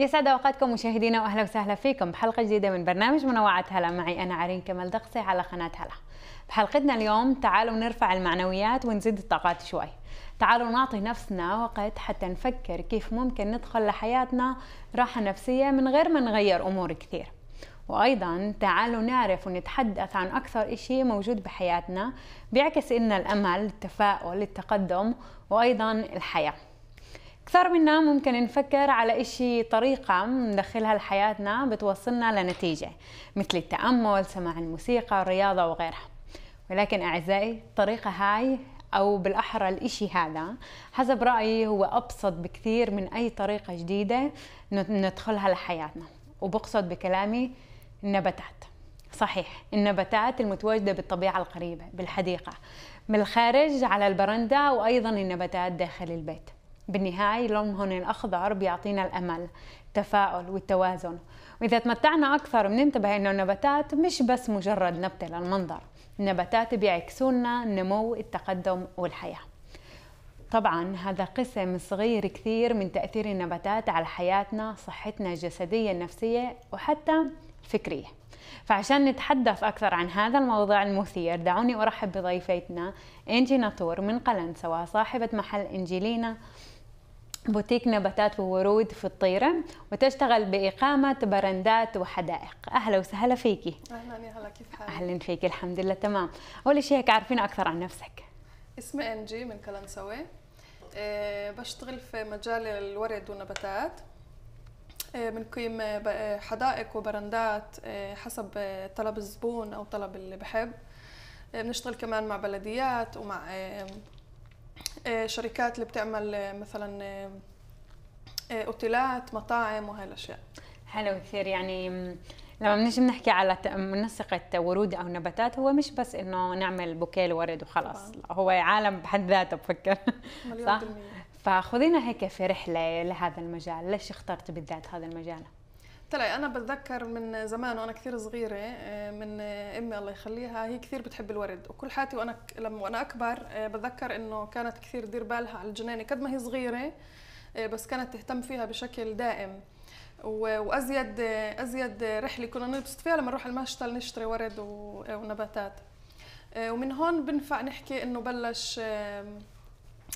يسعد اوقاتكم مشاهدينا واهلا وسهلا فيكم بحلقه جديده من برنامج منوعه هلا معي انا عرين كمال دقسي على قناه هلا. بحلقتنا اليوم تعالوا نرفع المعنويات ونزيد الطاقات شوي. تعالوا نعطي نفسنا وقت حتى نفكر كيف ممكن ندخل لحياتنا راحه نفسيه من غير ما نغير امور كثير. وايضا تعالوا نعرف ونتحدث عن اكثر شيء موجود بحياتنا بيعكس لنا الامل، التفاؤل، التقدم وايضا الحياه. كثار منا ممكن نفكر على إشي طريقة ندخلها لحياتنا بتوصلنا لنتيجة مثل التأمل سماع الموسيقى الرياضة وغيرها ولكن أعزائي الطريقة هاي أو بالأحرى الإشي هذا حسب رأيي هو أبسط بكثير من أي طريقة جديدة ندخلها لحياتنا وبقصد بكلامي النباتات صحيح النباتات المتواجدة بالطبيعة القريبة بالحديقة من الخارج على البرندة وأيضا النباتات داخل البيت بالنهاية اللون هون الأخضر بيعطينا الأمل التفاؤل والتوازن وإذا تمتعنا أكثر بننتبه إنه النباتات مش بس مجرد نبتة للمنظر النباتات بيعكسونا النمو التقدم والحياة طبعا هذا قسم صغير كثير من تأثير النباتات على حياتنا صحتنا الجسدية النفسية وحتى فكرية فعشان نتحدث أكثر عن هذا الموضوع المثير دعوني أرحب بضيفتنا إنجي ناطور من قلنسوة صاحبة محل إنجيلينا بوتيك نباتات وورود في الطيرة وتشتغل بإقامة برندات وحدائق أهلا وسهلا فيكي أهلا يا هلا كيف حالك؟ أهلا فيكي الحمد لله تمام أول شيء هيك عارفين أكثر عن نفسك اسمي أنجي من كلنسوي إيه، بشتغل في مجال الورد والنباتات أه بنقيم حدائق وبرندات إيه، حسب طلب الزبون أو طلب اللي بحب إيه، بنشتغل كمان مع بلديات ومع آه، شركات اللي بتعمل آه، مثلا آه، اوتيلات مطاعم وهي الاشياء حلو كثير يعني لما بنيجي بنحكي على منسقة ورود أو نباتات هو مش بس إنه نعمل بوكيه الورد وخلص طبعا. هو عالم بحد ذاته بفكر صح؟ فخذينا هيك في رحلة لهذا المجال ليش اخترت بالذات هذا المجال؟ طلع انا بتذكر من زمان وانا كثير صغيره آه، من امي الله يخليها هي كثير بتحب الورد وكل حياتي وانا لما وانا اكبر آه، بتذكر انه كانت كثير تدير بالها على الجنينه قد ما هي صغيره آه، بس كانت تهتم فيها بشكل دائم وازيد ازيد رحله كنا نبسط فيها لما نروح المشتل نشتري ورد ونباتات ومن هون بنفع نحكي انه بلش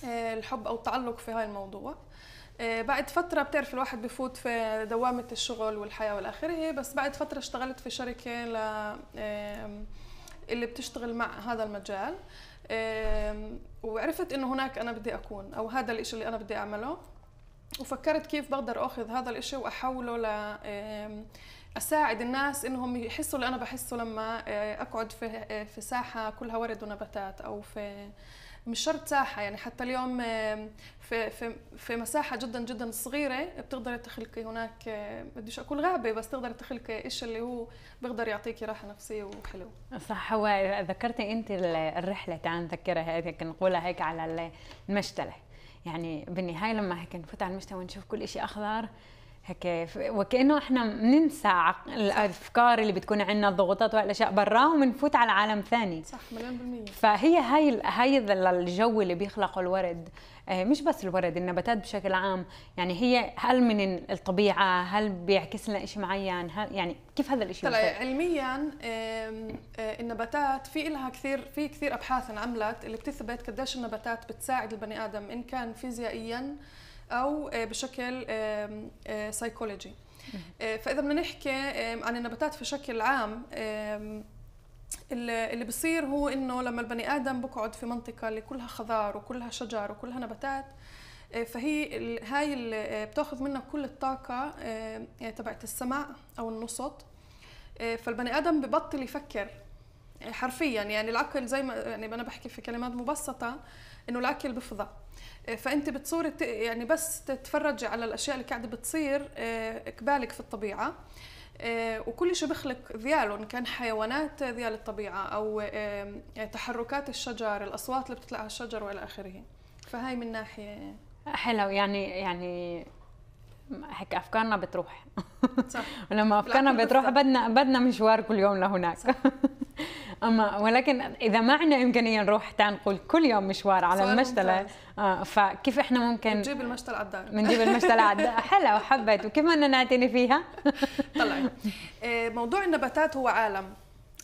الحب او التعلق في هاي الموضوع آه، بعد فترة بتعرف الواحد بفوت في دوامة الشغل والحياة والآخره بس بعد فترة اشتغلت في شركة ل اللي بتشتغل مع هذا المجال وعرفت انه هناك انا بدي اكون او هذا الاشي اللي انا بدي اعمله وفكرت كيف بقدر اخذ هذا الاشي واحوله ل اساعد الناس انهم يحسوا اللي انا بحسه لما آه، اقعد في آه، في ساحه كلها ورد ونباتات او في مش شرط ساحه يعني حتى اليوم في في في مساحه جدا جدا صغيره بتقدري تخلقي هناك بديش اقول غابه بس تقدر تخلقي إيش اللي هو بيقدر يعطيكي راحه نفسيه وحلو صح هو ذكرتي انت الرحله تعال نذكرها هيك نقولها هيك على المشتله يعني بالنهايه لما هيك نفوت على المشتله ونشوف كل شيء اخضر هيك وكانه احنا بننسى الافكار اللي بتكون عندنا الضغوطات والاشياء برا وبنفوت على عالم ثاني صح مليون بالمية فهي هاي هاي الجو اللي بيخلقه الورد آه، مش بس الورد النباتات بشكل عام يعني هي هل من الطبيعه هل بيعكس لنا شيء معين هل يعني كيف هذا الشيء طلع علميا آه، النباتات في لها كثير في كثير ابحاث انعملت اللي بتثبت قديش النباتات بتساعد البني ادم ان كان فيزيائيا او آه، بشكل سايكولوجي آه، آه، فاذا بدنا نحكي عن النباتات في شكل عام اللي بصير هو انه لما البني ادم بقعد في منطقه اللي كلها خضار وكلها شجر وكلها نباتات فهي هاي اللي بتاخذ منها كل الطاقه يعني تبعت السمع او النصت فالبني ادم ببطل يفكر حرفيا يعني العقل زي ما يعني انا بحكي في كلمات مبسطه انه العقل بفضى آه، فانت بتصور يعني بس تتفرجي على الاشياء اللي قاعده بتصير آه، قبالك في الطبيعه آه، وكل شيء بخلق ذيالهم كان حيوانات ذيال الطبيعه او يعني تحركات الشجر الاصوات اللي بتطلع على الشجر والى اخره فهاي من ناحيه حلو يعني يعني هيك افكارنا بتروح صح ولما افكارنا بتروح بدنا بدنا مشوار كل يوم لهناك صح. اما ولكن اذا ما عندنا امكانيه نروح تنقل كل يوم مشوار على المشتله آه فكيف احنا ممكن نجيب المشتله على الدار بنجيب المشتله على الدار حلو حبيت وكيف بدنا نعتني فيها طلعي آه، موضوع النباتات هو عالم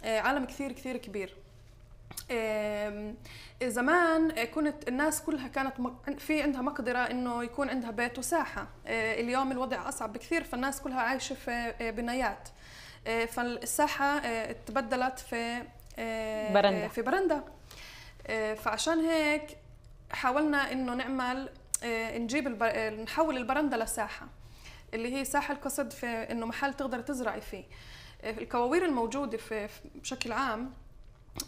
آه، عالم كثير كثير كبير زمان كنت الناس كلها كانت في عندها مقدرة إنه يكون عندها بيت وساحة آه، اليوم الوضع أصعب بكثير فالناس كلها عايشة في آه، بنايات آه، فالساحة تبدلت في برندة في برندة فعشان هيك حاولنا إنه نعمل نجيب البر... نحول البرندة لساحة اللي هي ساحة القصد في إنه محل تقدر تزرعي فيه الكواوير الموجودة في بشكل عام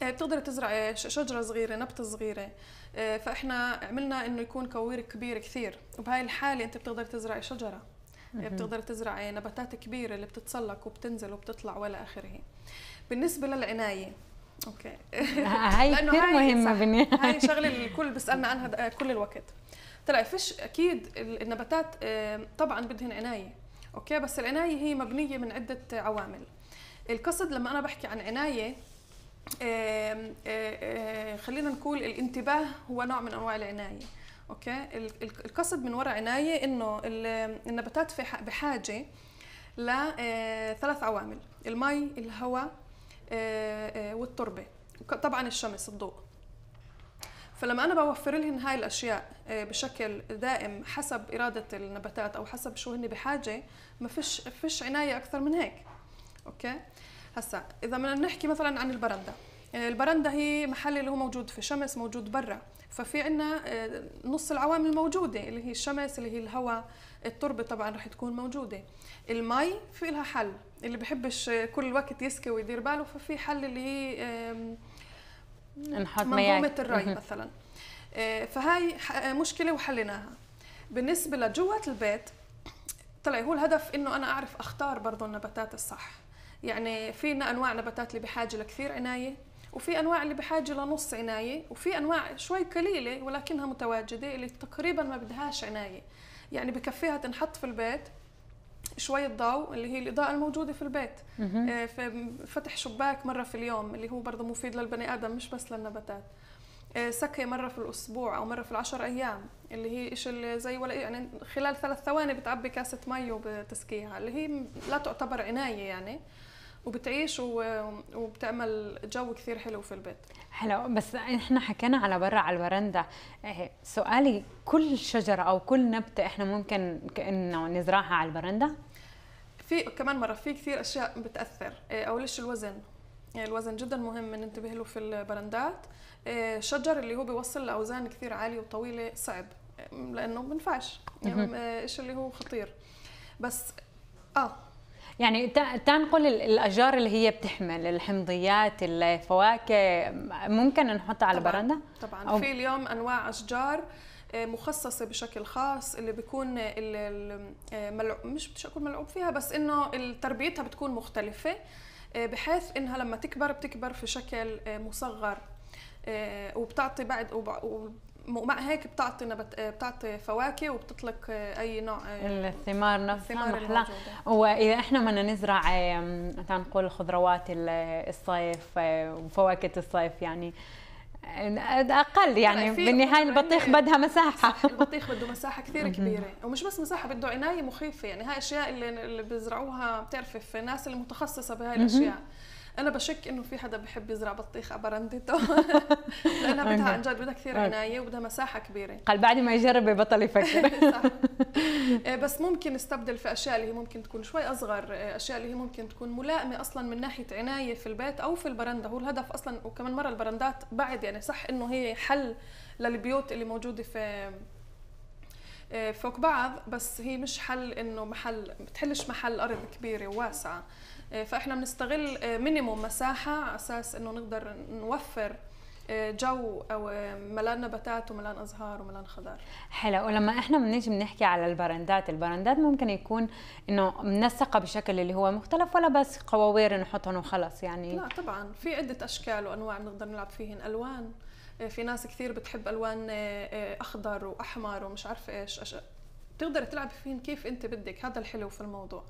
آه، بتقدر تزرع آه، شجره صغيره نبته صغيره آه، فاحنا عملنا انه يكون كوير كبير كثير وبهاي الحاله انت بتقدر تزرع شجره بتقدر تزرع نباتات كبيره اللي بتتسلق وبتنزل وبتطلع والى اخره بالنسبه للعنايه اوكي هاي كثير مهمه بالنهايه هاي شغله الكل بيسالنا عنها كل الوقت طلع فيش اكيد النباتات طبعا بدهن عنايه اوكي بس العنايه هي مبنيه من عده عوامل القصد لما انا بحكي عن عنايه خلينا نقول الانتباه هو نوع من انواع العنايه اوكي القصد من وراء عنايه انه النباتات بحاجه لثلاث عوامل المي الهواء والتربه طبعا الشمس الضوء فلما انا بوفر لهم هاي الاشياء بشكل دائم حسب اراده النباتات او حسب شو هن بحاجه ما فيش فيش عنايه اكثر من هيك اوكي هسا اذا بدنا نحكي مثلا عن البرندة يعني البرندة هي محل اللي هو موجود في شمس موجود برا ففي عنا آه، نص العوامل موجودة اللي هي الشمس اللي هي الهواء التربة طبعا رح تكون موجودة المي في لها حل اللي بحبش كل الوقت يسكي ويدير باله ففي حل اللي هي نحط منظومة الري مثلا آه، فهاي آه، مشكلة وحليناها بالنسبة لجوة البيت طلع هو الهدف انه انا اعرف اختار برضه النباتات الصح يعني فينا انواع نباتات اللي بحاجه لكثير عنايه وفي انواع اللي بحاجه لنص عنايه وفي انواع شوي قليله ولكنها متواجده اللي تقريبا ما بدهاش عنايه يعني بكفيها تنحط في البيت شوية ضوء اللي هي الإضاءة الموجودة في البيت آه، فتح شباك مرة في اليوم اللي هو برضه مفيد للبني آدم مش بس للنباتات آه، سكي مرة في الأسبوع أو مرة في العشر أيام اللي هي إيش اللي زي ولا يعني خلال ثلاث ثواني بتعبي كاسة مي وبتسكيها اللي هي لا تعتبر عناية يعني وبتعيش وبتعمل جو كثير حلو في البيت حلو بس احنا حكينا على برا على البرندة إيه، سؤالي كل شجرة او كل نبتة احنا ممكن كأنه نزرعها على البرندة في كمان مرة في كثير اشياء بتأثر إيه، اول شيء الوزن إيه، الوزن جدا مهم ننتبه له في البرندات شجر اللي هو بيوصل لاوزان كثير عاليه وطويله صعب لانه ما بنفعش يعني ايش اللي هو خطير بس اه يعني تنقل الاشجار اللي هي بتحمل الحمضيات الفواكه ممكن نحطها على البرندة طبعا أو... في اليوم انواع اشجار آه، مخصصة بشكل خاص اللي بيكون الملعوب آه، مش بديش اقول ملعوب فيها بس انه تربيتها بتكون مختلفة آه، بحيث انها لما تكبر بتكبر في شكل مصغر وبتعطي بعد ومع هيك بتعطي نبات آه، بتعطي فواكه وبتطلق آه، اي نوع آه، الثمار نفسها محلى واذا احنا بدنا نزرع نقول خضروات الصيف وفواكه الصيف يعني اقل يعني بالنهايه البطيخ بدها مساحه البطيخ بده مساحه كثير كبيره ومش بس مساحه بده عنايه مخيفه يعني هاي الاشياء اللي, اللي بيزرعوها بتعرفي في الناس المتخصصه بهاي الاشياء انا بشك انه في حدا بحب يزرع بطيخ على برندته لانها بدها عن جد بدها كثير عنايه وبدها مساحه كبيره قال بعد ما يجرب بطل يفكر صح إيه، بس ممكن استبدل في اشياء اللي هي ممكن تكون شوي اصغر إيه، اشياء اللي هي ممكن تكون ملائمه اصلا من ناحيه عنايه في البيت او في البرندة هو الهدف اصلا وكمان مره البرندات بعد يعني صح انه هي حل للبيوت اللي موجوده في آه، فوق بعض بس هي مش حل انه محل بتحلش محل ارض كبيره وواسعه آه، فاحنا بنستغل مينيموم آه، مساحه على اساس انه نقدر نوفر جو او ملان نباتات وملان ازهار وملان خضار حلو ولما احنا بنيجي بنحكي على البراندات البراندات ممكن يكون انه منسقه بشكل اللي هو مختلف ولا بس قواوير نحطهم وخلص يعني لا طبعا في عده اشكال وانواع بنقدر نلعب فيهن الوان في ناس كثير بتحب الوان آه، آه، اخضر واحمر ومش عارفه ايش أش... تقدر تلعبي فين كيف انت بدك هذا الحلو في الموضوع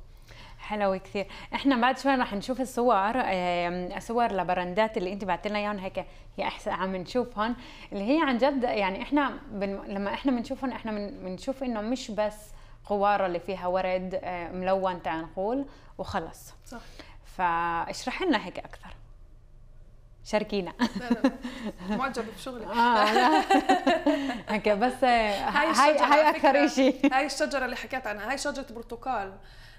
حلو كثير احنا بعد شوي رح نشوف الصور آه، صور لبرندات اللي انت بعتلنا لنا اياهم هيك يا احسن عم نشوفهم اللي هي عن جد يعني احنا بن... لما احنا بنشوفهم احنا بنشوف انه مش بس قواره اللي فيها ورد ملون تعال نقول وخلص صح فاشرح لنا هيك اكثر شاركينا معجبه بشغلك اه بس هاي هاي, هاي اكثر شيء هاي الشجره اللي حكيت عنها هاي شجره برتقال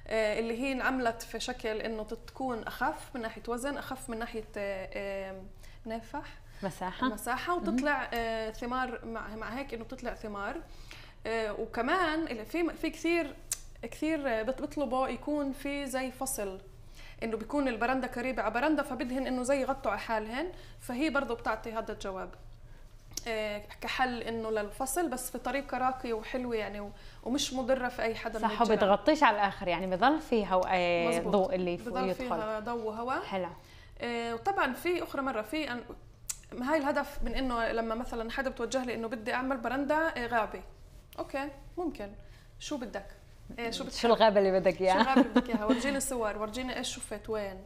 آه، اللي هي انعملت في شكل انه تكون اخف من ناحيه وزن اخف من ناحيه آه، نفح مساحه مساحه وتطلع آه، ثمار مع مع هيك انه بتطلع ثمار وكمان في في كثير كثير بيطلبوا يكون في زي فصل انه بيكون البرندة قريبة على برندة فبدهن انه زي يغطوا على حالهن فهي برضه بتعطي هذا الجواب آه، كحل انه للفصل بس بطريقه راقيه وحلوه يعني ومش مضره في اي حدا صح وبتغطيش على الاخر يعني بضل فيها آه، ضوء اللي بضل يدخل فيها ضوء وهواء حلو آه، وطبعا في اخرى مره في هاي الهدف من انه لما مثلا حدا بتوجه لي انه بدي اعمل برندا غابه اوكي ممكن شو بدك إيه شو بتحب؟ شو الغابه اللي بدك اياها؟ شو الغابه اللي بدك اياها؟ ورجيني صور، ورجيني ايش شفت وين.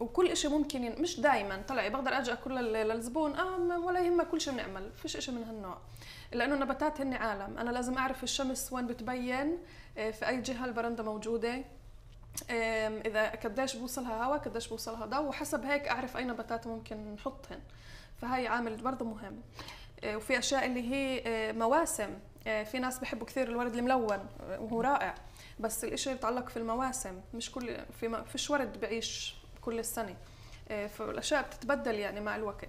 وكل شيء ممكن ين... مش دائما طلعي بقدر اجي اقول للزبون اه ولا يهمك كل شيء بنعمل فيش شيء من هالنوع لانه النباتات هن عالم انا لازم اعرف الشمس وين بتبين إيه، في اي جهه البرندة موجوده اذا قديش بوصلها هواء قديش بوصلها ضوء وحسب هيك اعرف اي نباتات ممكن نحطهن فهي عامل برضه مهم إيه، وفي اشياء اللي هي إيه، مواسم آه، في ناس بحبوا كثير الورد الملون آه، وهو رائع بس الإشي يتعلق في المواسم مش كل في ما فيش ورد بعيش كل السنه آه، فالاشياء بتتبدل يعني مع الوقت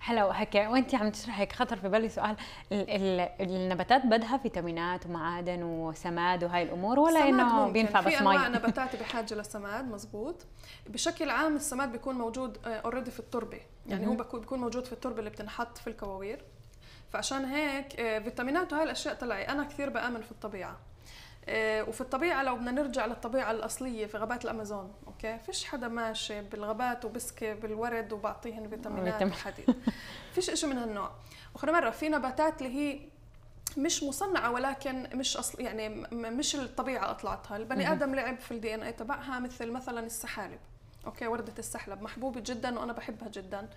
حلو هكا وانت عم تشرحي هيك خطر في بالي سؤال ال ال النباتات بدها فيتامينات ومعادن وسماد وهاي الامور ولا انه بينفع بس مي في نباتات بحاجه لسماد مزبوط بشكل عام السماد بيكون موجود اوريدي في التربه يعني هو بيكون موجود في التربه اللي بتنحط في الكواوير فعشان هيك آه، فيتامينات الاشياء طلعي انا كثير بامن في الطبيعه آه، وفي الطبيعة لو بدنا نرجع للطبيعة الأصلية في غابات الأمازون أوكي فيش حدا ماشي بالغابات وبسكي بالورد وبعطيهن فيتامينات حديد فيش إشي من هالنوع وأخر مرة في نباتات اللي هي مش مصنعة ولكن مش أصل يعني مش الطبيعة أطلعتها البني آدم لعب في الدي إن إي تبعها مثل مثلا السحالب أوكي وردة السحلب محبوبة جدا وأنا بحبها جدا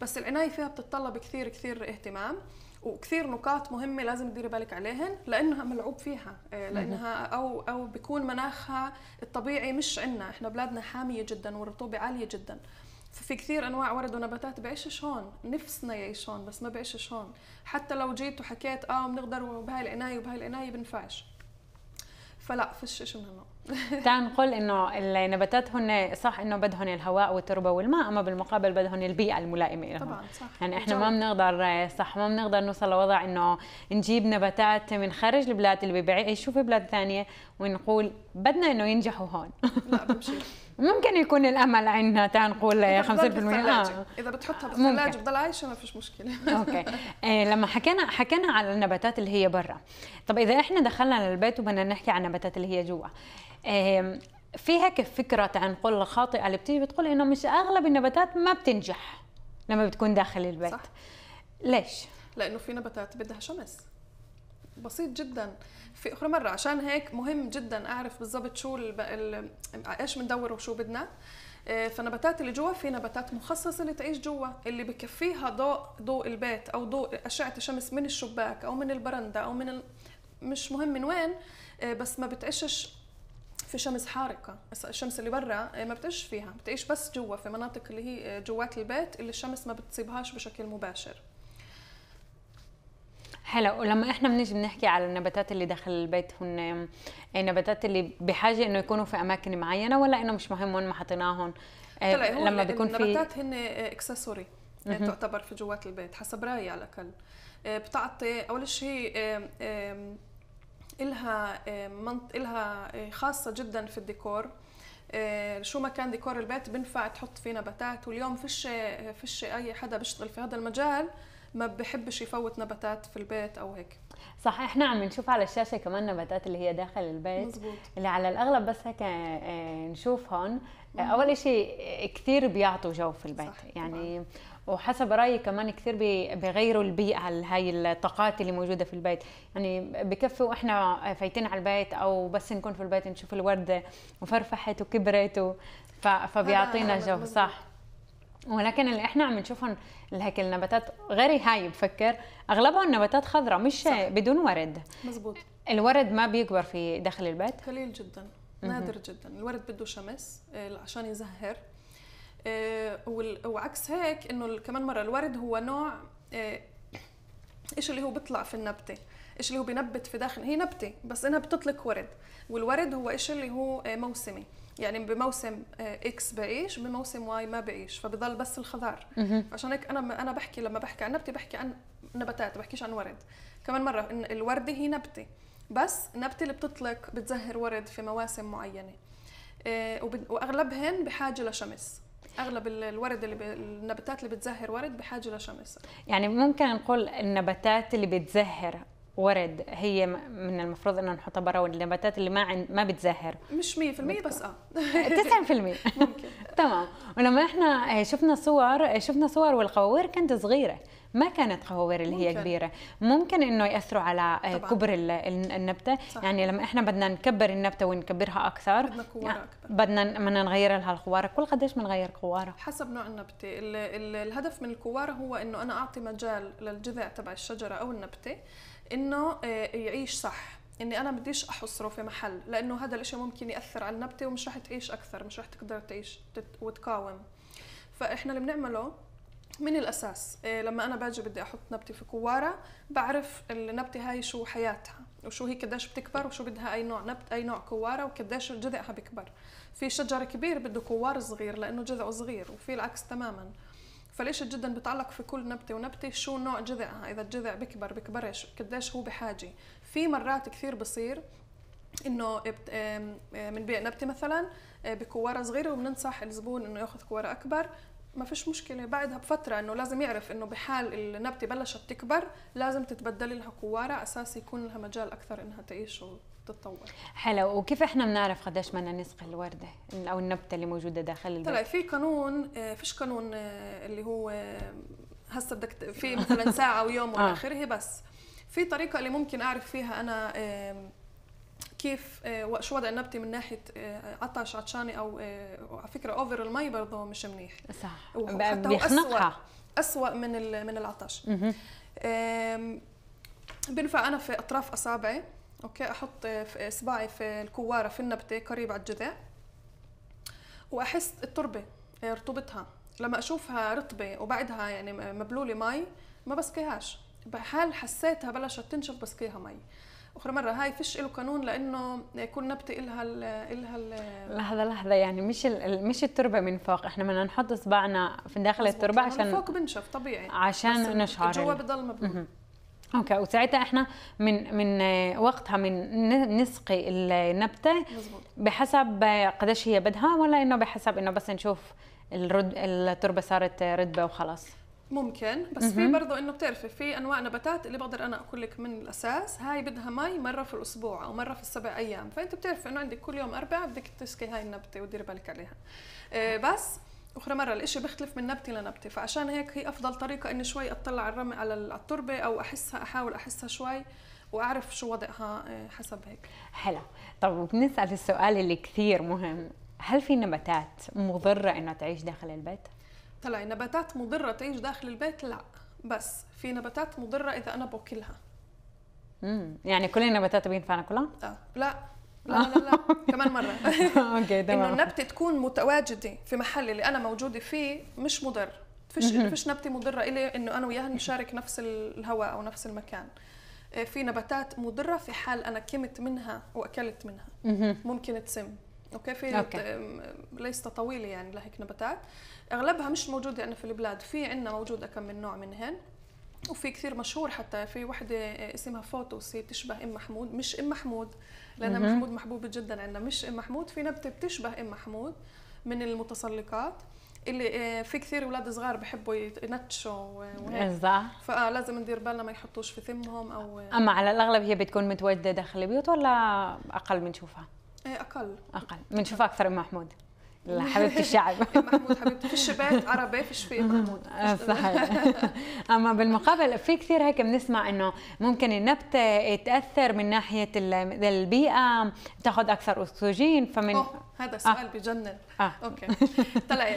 بس العناية فيها بتتطلب كثير كثير اهتمام وكثير نقاط مهمه لازم تديري بالك عليهن لانها ملعوب فيها آه، لانها او او بيكون مناخها الطبيعي مش عنا احنا بلادنا حاميه جدا والرطوبه عاليه جدا ففي كثير انواع ورد ونباتات بعيشش هون نفسنا يعيش هون بس ما بعيشش هون حتى لو جيت وحكيت اه بنقدر بهاي العنايه وبهاي العنايه بنفعش فلا فيش شيء من هالنوع تعال نقول انه النباتات هن صح انه بدهن الهواء والتربه والماء اما بالمقابل بدهن البيئه الملائمه لهم طبعا صح يعني احنا ما بنقدر صح ما بنقدر نوصل لوضع انه نجيب نباتات من خارج البلاد اللي بيعيشوا في بلاد ثانيه ونقول بدنا انه ينجحوا هون لا بمشي ممكن يكون الامل عندنا تعال نقول 50% اذا بتحطها بالثلاجه بتضل عايشه ما فيش مشكله اوكي إيه، لما حكينا حكينا على النباتات اللي هي برا طب اذا احنا دخلنا للبيت وبدنا نحكي عن النباتات اللي هي جوا إيه، في هيك فكره تعال نقول خاطئه اللي بتيجي بتقول انه مش اغلب النباتات ما بتنجح لما بتكون داخل البيت صح. ليش؟ لانه في نباتات بدها شمس بسيط جدا في اخر مره عشان هيك مهم جدا اعرف بالضبط شو ايش بندور وشو بدنا آه، فنباتات اللي جوا في نباتات مخصصة لتعيش جوا اللي بكفيها ضوء ضوء البيت أو ضوء أشعة الشمس من الشباك أو من البرندة أو من ال... مش مهم من وين آه، بس ما بتعيشش في شمس حارقة الشمس اللي برا آه، ما بتعيش فيها بتعيش بس جوا في مناطق اللي هي جوات البيت اللي الشمس ما بتصيبهاش بشكل مباشر حلو ولما احنا بنيجي بنحكي على النباتات اللي داخل البيت هن النباتات آه، اللي بحاجه انه يكونوا في اماكن معينه ولا انه مش مهم وين ما حطيناهم آه، لما بيكون في النباتات هن اكسسوري آه، تعتبر في جوات البيت حسب رايي على الاقل بتعطي اول شيء الها منط... الها خاصه جدا في الديكور شو ما كان ديكور البيت بنفع تحط فيه نباتات واليوم فيش فيش اي حدا بيشتغل في هذا المجال ما بحبش يفوت نباتات في البيت او هيك صح احنا عم نشوف على الشاشه كمان نباتات اللي هي داخل البيت مزبوط. اللي على الاغلب بس هيك آه، آه، نشوف هون آه، اول شيء كثير بيعطوا جو في البيت صح. يعني طبعا. وحسب رايي كمان كثير بغيروا البيئه هاي الطاقات اللي موجوده في البيت يعني بكفي واحنا فايتين على البيت او بس نكون في البيت نشوف الورده وفرفحت وكبرت فبيعطينا جو صح ولكن اللي احنا عم نشوفهم هيك النباتات غير هاي بفكر اغلبهم نباتات خضراء مش صح. بدون ورد مزبوط الورد ما بيكبر في داخل البيت قليل جدا نادر جدا الورد بده شمس عشان يزهر آه، وعكس هيك انه كمان مره الورد هو نوع ايش آه، اللي هو بيطلع في النبته ايش اللي هو بينبت في داخل هي نبته بس انها بتطلق ورد والورد هو ايش اللي هو آه، موسمي يعني بموسم اكس آه، بعيش بموسم واي ما بعيش فبضل بس الخضار عشان هيك انا انا بحكي لما بحكي عن نبتي بحكي عن نباتات بحكيش عن ورد كمان مره إن الورده هي نبته بس نبته اللي بتطلق بتزهر ورد في مواسم معينه آه، واغلبهن بحاجه لشمس اغلب الورد اللي ب... النباتات اللي بتزهر ورد بحاجه لشمس يعني ممكن نقول النباتات اللي بتزهر ورد هي من المفروض انه نحطها برا والنباتات اللي ما عن ما بتزهر مش 100% بس اه 90% ممكن تمام ولما احنا آه، شفنا صور آه، شفنا صور والقواوير كانت صغيره ما كانت قواوير اللي ممكن. هي كبيره ممكن انه ياثروا على آه، طبعاً. كبر النبته صح. يعني لما احنا بدنا نكبر النبته ونكبرها اكثر بدنا كوارة يعني اكثر بدنا بدنا نغير لها القواره كل قديش بنغير قواره حسب نوع النبته الهدف من الكواره هو انه انا اعطي مجال للجذع تبع الشجره او النبته انه آه، يعيش صح اني انا بديش احصره في محل لانه هذا الاشي ممكن ياثر على النبته ومش رح تعيش اكثر مش رح تقدر تعيش وتقاوم فاحنا اللي بنعمله من الاساس آه، لما انا باجي بدي احط نبته في كواره بعرف النبته هاي شو حياتها وشو هي قديش بتكبر وشو بدها اي نوع نبت اي نوع كواره وقديش جذعها بكبر في شجر كبير بده كوار صغير لانه جذعه صغير وفي العكس تماما فليش جدا بتعلق في كل نبته ونبته شو نوع جذعها اذا الجذع بكبر بكبرش قديش هو بحاجه في مرات كثير بصير انه بنبيع نبته مثلا آه، بكواره صغيره وبننصح الزبون انه ياخذ كواره اكبر ما فيش مشكلة بعدها بفترة انه لازم يعرف انه بحال النبتة بلشت تكبر لازم تتبدل لها كوارة اساس يكون لها مجال اكثر انها تعيش تتطور حلو وكيف احنا بنعرف قديش بدنا نسقي الورده او النبته اللي موجوده داخل البيت طلع في قانون آه، فيش قانون آه، اللي هو آه، هسه بدك في مثلا ساعه ويوم والى اخره بس في طريقه اللي ممكن اعرف فيها انا كيف شو وضع النبته من ناحيه عطش عطشانه او على فكره اوفر المي برضه مش منيح صح بيخنقها اسوء اسوء من من العطش بنفع انا في اطراف اصابعي اوكي احط في اصبعي في الكواره في النبته قريب على الجذع واحس التربه رطوبتها لما اشوفها رطبه وبعدها يعني مبلوله مي ما بسقيهاش بحال حسيتها بلشت تنشف بسقيها مي اخرى مره هاي فيش له قانون لانه كل نبته الها لها الها لحظه لحظه يعني مش مش التربه من فوق احنا بدنا نحط اصبعنا في داخل التربه عشان من فوق بنشف طبيعي عشان نشعر جوا بضل مبلول اوكي وساعتها احنا من من آه، وقتها من نسقي النبته بحسب قديش هي بدها ولا انه بحسب انه بس نشوف الرد التربه صارت رتبه وخلاص ممكن بس في برضه انه بتعرفي في انواع نباتات اللي بقدر انا اقول لك من الاساس هاي بدها مي مره في الاسبوع او مره في السبع ايام فانت بتعرفي انه عندك كل يوم اربع بدك تسقي هاي النبته وديري بالك عليها آه، بس اخرى مره الاشي بيختلف من نبته لنبته فعشان هيك هي افضل طريقه اني شوي اطلع على الرمي على التربه او احسها احاول احسها شوي واعرف شو وضعها آه، حسب هيك حلو طب بنسال السؤال اللي كثير مهم هل في نباتات مضره انها تعيش داخل البيت طلع نباتات مضره تعيش داخل البيت لا بس في نباتات مضره اذا انا باكلها امم يعني كل النباتات بينفع ناكلها اه لا لا لا لا كمان مرة اوكي تمام انه النبتة تكون متواجدة في محل اللي انا موجودة فيه مش مضر فيش فيش نبتة مضرة الي انه انا وياها نشارك نفس الهواء او نفس المكان آه، في نباتات مضرة في حال انا كمت منها واكلت منها ممكن تسم اوكي في ليست طويله يعني لهيك نباتات اغلبها مش موجوده عندنا في البلاد في عندنا موجوده كم من نوع منهن وفي كثير مشهور حتى في وحده آه، اسمها فوتوس هي بتشبه ام محمود مش ام محمود لانها محمود محبوبه جدا عندنا مش ام محمود في نبته بتشبه ام محمود من المتسلقات اللي آه، في كثير اولاد صغار بحبوا ينتشوا وهيك فلازم ندير بالنا ما يحطوش في ثمهم او آه، اما على الاغلب هي بتكون متواجده داخل البيوت ولا اقل بنشوفها؟ ايه اقل اقل بنشوفها اكثر ام محمود لحبيبه الشعب محمود حبيبتي فيش بيت عربي فيش فيه آه، محمود صحيح اما بالمقابل في كثير هيك بنسمع انه ممكن النبته تاثر من ناحيه البيئه تاخذ اكثر اكسجين فمن أوه. هذا آه. سؤال آه. بجنن آه. اوكي طلع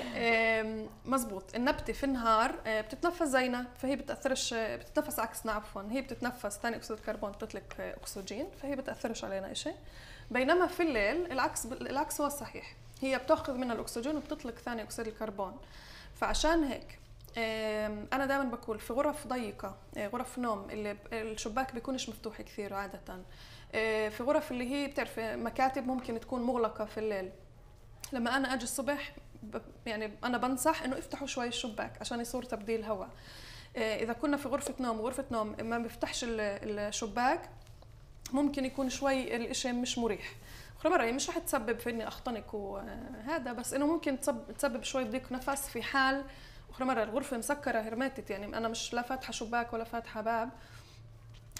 مزبوط النبته في النهار آه، بتتنفس زينا فهي بتاثرش بتتنفس عكسنا عفوا هي بتتنفس ثاني اكسيد الكربون بتطلق اكسجين فهي بتاثرش علينا شيء بينما في الليل العكس العكس هو الصحيح هي بتاخذ منها الاكسجين وبتطلق ثاني اكسيد الكربون فعشان هيك انا دائما بقول في غرف ضيقه آه، غرف نوم اللي الشباك بيكونش مفتوح كثير عاده آه، في غرف اللي هي بتعرف مكاتب ممكن تكون مغلقه في الليل لما انا اجي الصبح يعني انا بنصح انه افتحوا شوي الشباك عشان يصير تبديل هواء آه، اذا كنا في غرفه نوم وغرفه نوم ما بفتحش الشباك ممكن يكون شوي الاشي مش مريح مره يعني مش رح تسبب في اني اختنق وهذا بس انه ممكن تسبب, شوي ضيق نفس في حال اخر مره الغرفه مسكره هرمتت يعني انا مش لا فاتحه شباك ولا فاتحه باب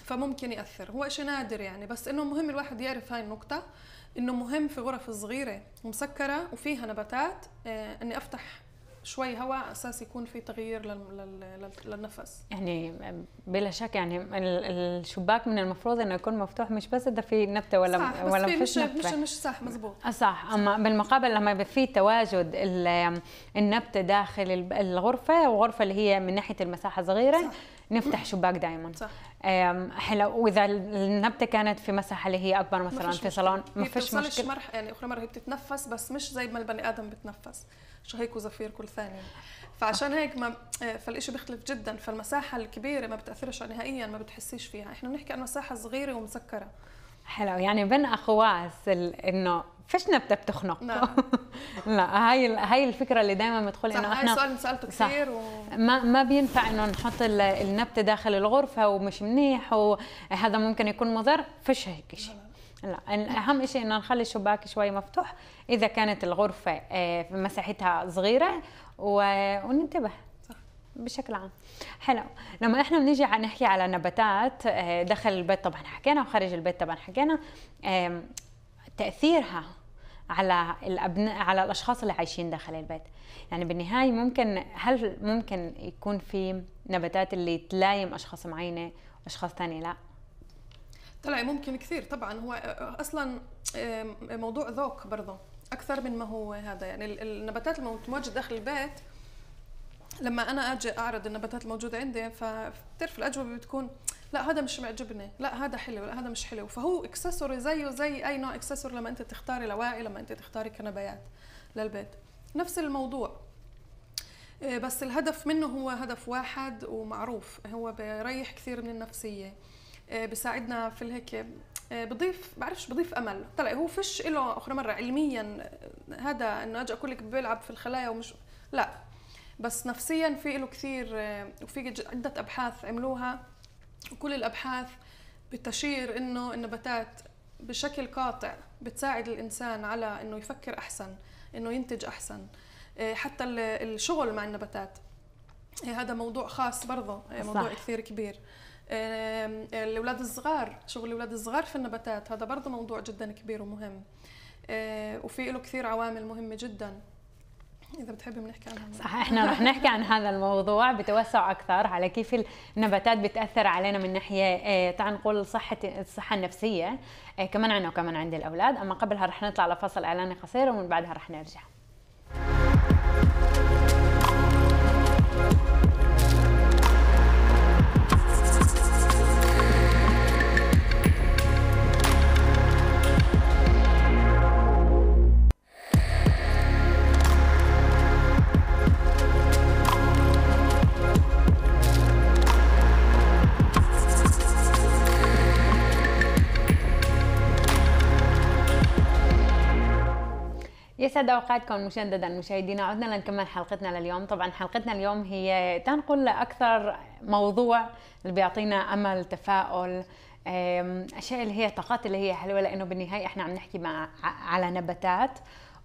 فممكن ياثر هو شيء نادر يعني بس انه مهم الواحد يعرف هاي النقطه انه مهم في غرف صغيره ومسكره وفيها نباتات آه، اني افتح شوي هواء اساس يكون في تغيير للنفس يعني بلا شك يعني الشباك من المفروض انه يكون مفتوح مش بس اذا في نبته ولا صح ولا بس مش نبتة. مش مش صح مزبوط آه، صح اما بالمقابل لما في تواجد النبته داخل الغرفه وغرفه اللي هي من ناحيه المساحه صغيره صح. نفتح شباك دائما صح هلا واذا النبته كانت في مساحه اللي هي اكبر مثلا في صالون ما فيش مشكله مرح يعني اخرى مره هي بتتنفس بس مش زي ما البني ادم بتنفس شهيق وزفير كل ثانيه فعشان هيك ما آه، فالشيء بيختلف جدا فالمساحه الكبيره ما بتاثرش نهائيا ما بتحسيش فيها احنا بنحكي عن مساحه صغيره ومسكره حلو يعني بين اخواس انه فيش نبته بتخنق لا نعم. لا هاي هاي الفكره اللي دائما بتقول انه احنا سؤال سالته كثير و... ما ما بينفع انه نحط النبته داخل الغرفه ومش منيح وهذا ممكن يكون مضر فيش هيك شيء نعم. لا اهم شيء انه نخلي الشباك شوي مفتوح اذا كانت الغرفه آه، مساحتها صغيره وننتبه بشكل عام حلو لما احنا بنيجي نحكي على نباتات آه، داخل البيت طبعا حكينا وخارج البيت طبعا حكينا تاثيرها على الابناء على الاشخاص اللي عايشين داخل البيت يعني بالنهايه ممكن هل ممكن يكون في نباتات اللي تلايم اشخاص معينه واشخاص ثانيه لا طلع ممكن كثير طبعا هو آه، اصلا موضوع ذوق برضه اكثر من ما هو هذا يعني النباتات الموجوده داخل البيت لما انا اجي اعرض النباتات الموجوده عندي فبتعرف الاجوبه بتكون لا هذا مش معجبني لا هذا حلو لا هذا مش حلو فهو اكسسوري زيه زي اي نوع اكسسوار لما انت تختاري لواعي لما انت تختاري كنبيات للبيت نفس الموضوع آه، بس الهدف منه هو هدف واحد ومعروف هو بيريح كثير من النفسيه آه، بيساعدنا في الهيك آه، بضيف بعرفش بضيف امل طلع هو فش له اخر مره علميا هذا انه اجي اقول لك بيلعب في الخلايا ومش لا بس نفسيا في له كثير آه، وفي عده ابحاث عملوها وكل الابحاث بتشير انه النباتات بشكل قاطع بتساعد الانسان على انه يفكر احسن انه ينتج احسن آه، حتى الشغل مع النباتات آه، هذا موضوع خاص برضه موضوع صح. كثير كبير الاولاد الصغار شغل الاولاد الصغار في النباتات هذا برضه موضوع جدا كبير ومهم وفي له كثير عوامل مهمه جدا اذا بتحبي بنحكي عنها صح احنا رح نحكي عن هذا الموضوع بتوسع اكثر على كيف النباتات بتاثر علينا من ناحيه إيه، تعال نقول صحه الصحه النفسيه إيه، كمان عنا وكمان عند الاولاد اما قبلها رح نطلع لفصل اعلاني قصير ومن بعدها رح نرجع يسعد اوقاتكم مشددا مشاهدينا عدنا لنكمل حلقتنا لليوم طبعا حلقتنا اليوم هي تنقل لاكثر موضوع اللي بيعطينا امل تفاؤل اشياء اللي هي طاقات اللي هي حلوه لانه بالنهايه احنا عم نحكي مع على نباتات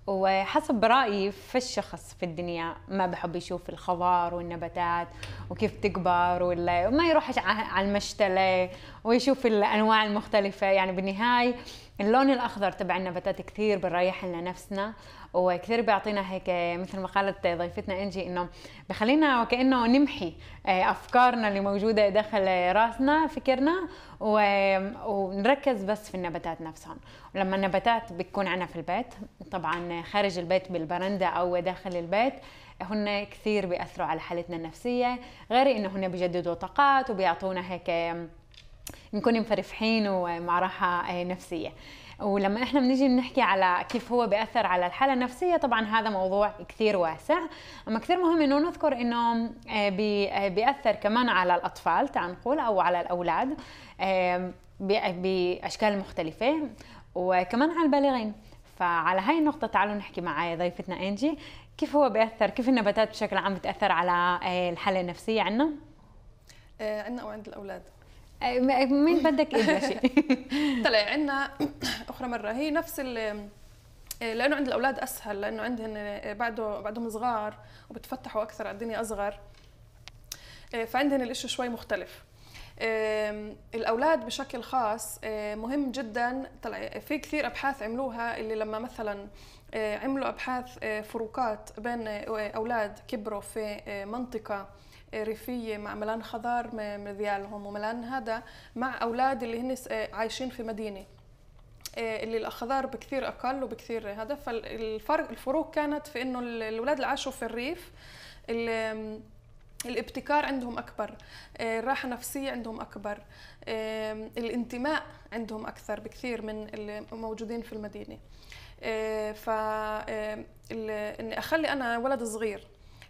وحسب رايي في شخص في الدنيا ما بحب يشوف الخضار والنباتات وكيف تكبر ولا ما يروح على المشتله ويشوف الانواع المختلفه يعني بالنهايه اللون الاخضر تبع النباتات كثير بنريح لنا نفسنا وكثير بيعطينا هيك مثل ما قالت ضيفتنا انجي انه بخلينا وكانه نمحي آه، افكارنا اللي موجوده داخل راسنا فكرنا ونركز بس في النباتات نفسهم ولما النباتات بتكون عنا في البيت طبعا خارج البيت بالبرندة او داخل البيت هن كثير بيأثروا على حالتنا النفسية غير انه هن بيجددوا طاقات وبيعطونا هيك نكون مفرفحين ومع راحه آه، نفسيه ولما احنا بنيجي بنحكي على كيف هو بياثر على الحاله النفسيه طبعا هذا موضوع كثير واسع اما كثير مهم انه نذكر انه آه، آه، بياثر كمان على الاطفال تعال نقول او على الاولاد باشكال مختلفه وكمان على البالغين فعلى هاي النقطه تعالوا نحكي مع ضيفتنا انجي كيف هو بياثر كيف النباتات بشكل عام بتاثر على الحاله النفسيه عندنا عندنا وعند الاولاد مين بدك ايه شيء طلع عندنا اخرى مره هي نفس ال لانه عند الاولاد اسهل لانه عندهم بعده بعدهم صغار وبتفتحوا اكثر على الدنيا اصغر آه، فعندهم الاشي شوي مختلف الاولاد بشكل خاص آه، مهم جدا طلع في كثير ابحاث عملوها اللي لما مثلا آه، عملوا ابحاث فروقات بين اولاد كبروا في منطقه ريفيه مع ملان خضار من وملان هذا مع اولاد اللي هن عايشين في مدينه آه، اللي الاخضار بكثير اقل وبكثير هذا فالفرق الفروق كانت في انه الاولاد اللي عاشوا في الريف الابتكار عندهم أكبر آه، الراحة النفسية عندهم أكبر آه، الانتماء عندهم أكثر بكثير من الموجودين في المدينة ف إني أخلي أنا ولد صغير